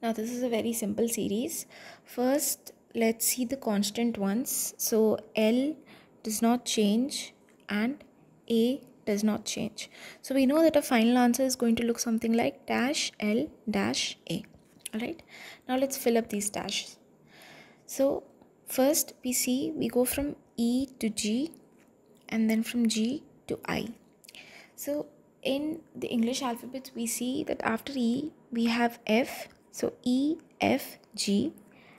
Now this is a very simple series. First, let's see the constant ones. So L does not change and A does not change. So we know that our final answer is going to look something like dash L dash A. Alright, now let's fill up these dashes. So first we see we go from E to G and then from G to I. So in the English alphabets, we see that after E, we have F. So E, F, G.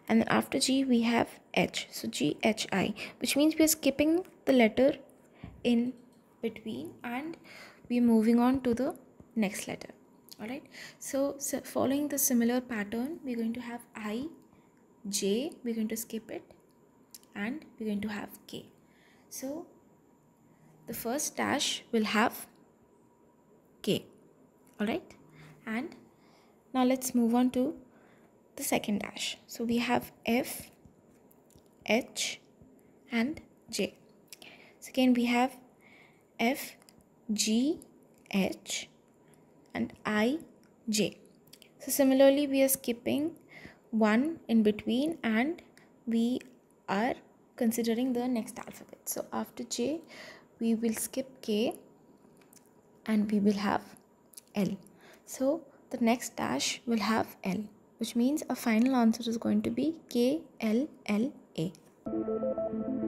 And then after G, we have H. So G, H, I. Which means we are skipping the letter in between and we're moving on to the next letter. Alright. So, so following the similar pattern, we're going to have I, J. We're going to skip it. And we're going to have K. So the first dash will have k all right and now let's move on to the second dash so we have f h and j so again we have f g h and i j so similarly we are skipping one in between and we are considering the next alphabet so after j we will skip k and we will have L. So the next dash will have L which means our final answer is going to be K L L A.